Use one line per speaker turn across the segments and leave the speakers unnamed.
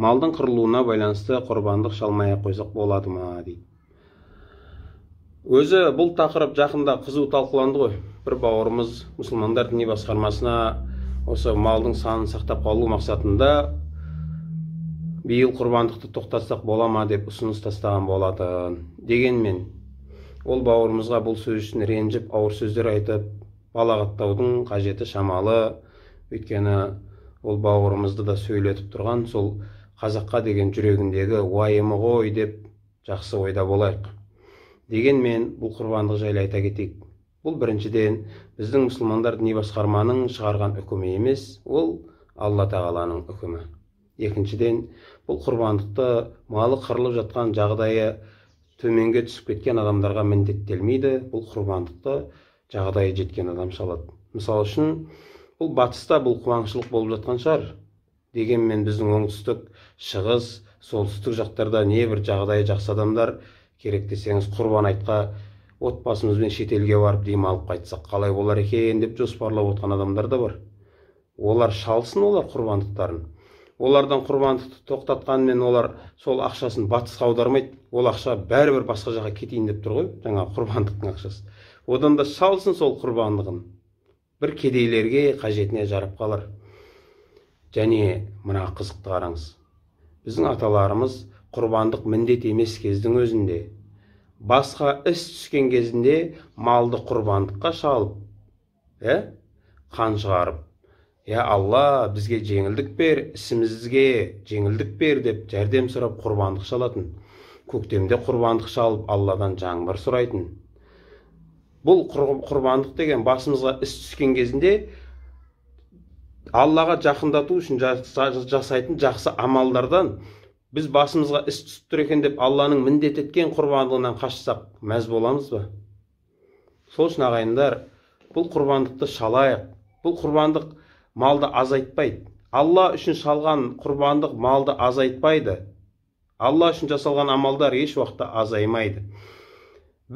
малдың қырылуына байланысты құрбандық шалмай ақ қойсақ болады ма дейді өзі бұл тақырып жақында қызу талқыланды ғой бір бауырымыз мұсылмандар діни басқармасына осы малдың санын сақтап қалу мақсатында биыл құрбандықты тоқтатсақ бола ма деп ұсыныс тастаған болатын дегенмен ол бауырымызға бұл сөз үшін ренжіп ауыр сөздер айтып балағаттаудың қажеті шамалы өйткені ол бауырымызды да сөйлетіп тұрған сол қазаққа деген жүрегіндегі уайымы ғой деп жақсы ойда болайық дегенмен бұл құрбандық жайлы айта кетейік бұл біріншіден біздің мұсылмандар діни басқарманың шығарған үкімі емес ол алла тағаланың үкімі екіншіден бұл құрбандықты малы қырылып жатқан жағдайы төменге түсіп кеткен адамдарға міндеттелмейді бұл құрбандықты жағдайы жеткен адам шалады мысалы үшін бұл батыста бұл қуаңшылық болып жатқан шығар дегенмен біздің оңтүстік шығыс солтүстік жақтарда небір жағдайы жақсы адамдар керек десеңіз құрбан айтқа отбасымызбен шетелге барып демалып қайтсақ қалай болар екен деп жоспарлап отқан адамдар да бар олар шалсын олар құрбандықтарын олардан құрбандықты тоқтатқанмен олар сол ақшасын батысқа аудармайды ол ақша бәрібір басқа жаққа кетейін деп тұр ғой жаңағы құрбандықтың ақшасы одан да шалсын сол құрбандығын бір кедейлерге қажетіне жарап қалар және мына қызықты қараңыз біздің аталарымыз құрбандық міндет емес кездің өзінде басқа іс түскен кезінде малды құрбандыққа шалып иә қан шығарып иә алла бізге жеңілдік бер ісімізге жеңілдік бер деп жәрдем сұрап құрбандық шалатын көктемде құрбандық шалып алладан жаңбыр сұрайтын бұл құрбандық деген басымызға іс түскен кезінде аллаға жақындату үшін жасайтын жақсы амалдардан біз басымызға іс түсіп тұр екен деп алланың міндет еткен құрбандығынан қашсақ мәз боламыз ба сол үшін ағайындар бұл құрбандықты шалайық бұл құрбандық малды азайтпайды алла үшін шалған құрбандық малды азайтпайды алла үшін жасалған амалдар еш уақытта азаймайды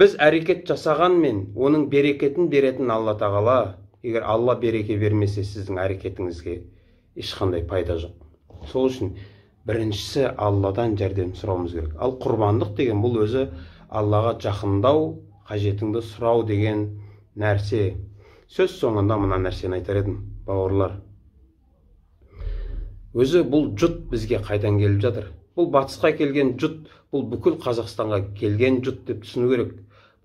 біз әрекет жасағанмен оның берекетін беретін алла тағала егер алла береке бермесе сіздің әрекетіңізге ешқандай пайда жоқ сол үшін біріншісі алладан жәрдем сұрауымыз керек ал құрбандық деген бұл өзі аллаға жақындау қажетіңді сұрау деген нәрсе сөз соңында мына нәрсені айтар едім бауырлар өзі бұл жұт бізге қайдан келіп жатыр бұл батысқа келген жұт бұл бүкіл қазақстанға келген жұт деп түсіну керек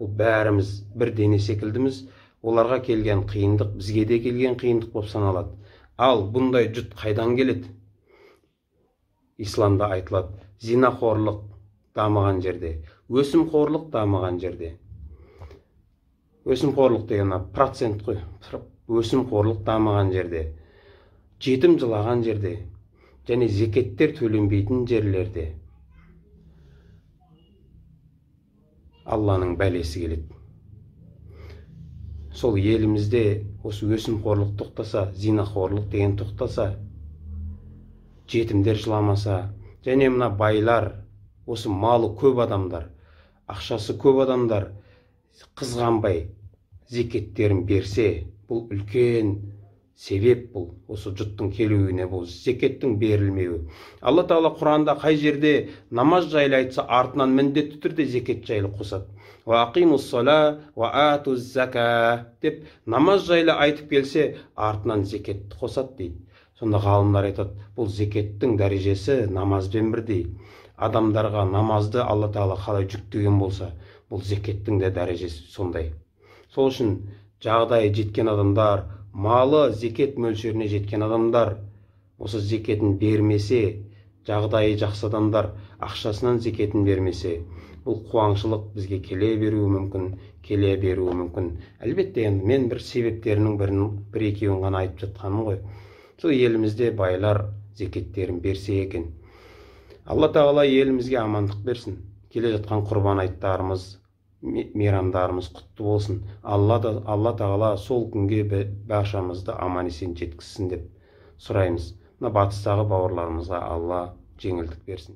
бұл бәріміз бір дене секілдіміз оларға келген қиындық бізге де келген қиындық болып саналады ал бұндай жұт қайдан келеді исламда айтылады Зинақорлық дамыған жерде өсімқорлық дамыған жерде өсімқорлық деген процент қой өсімқорлық дамыған жерде жетім жылаған жерде және зекеттер төленбейтін жерлерде алланың бәлесі келеді сол елімізде осы өсімқорлық тоқтаса зинақорлық деген тоқтаса жетімдер жыламаса және мына байлар осы малы көп адамдар ақшасы көп адамдар қызғанбай зекеттерін берсе бұл үлкен себеп бұл осы жұттың келуіне бұл зекеттің берілмеуі алла тағала құранда қай жерде намаз жайлы айтса артынан міндетті түрде зекет жайлы қосады деп намаз жайлы айтып келсе артынан зекетті қосады дейді сонда ғалымдар айтады бұл зекеттің дәрежесі намазбен бірдей адамдарға намазды алла тағала қалай жүктеген болса бұл зекеттің де дәрежесі сондай сол үшін жағдайы жеткен адамдар малы зекет мөлшеріне жеткен адамдар осы зекетін бермесе жағдайы жақсы адамдар ақшасынан зекетін бермесе бұл қуаңшылық бізге келе беруі мүмкін келе беруі мүмкін әлбетте енді мен бір себептерінің бірін бір екеуін ғана айтып жатқаным ғой сол елімізде байлар зекеттерін берсе екен алла тағала елімізге амандық берсін келе жатқан құрбан айттарымыз мейрамдарымыз құтты болсын алла да алла тағала сол күнге баршамызды аман есен жеткізсін деп сұраймыз мына батыстағы бауырларымызға алла жеңілдік берсін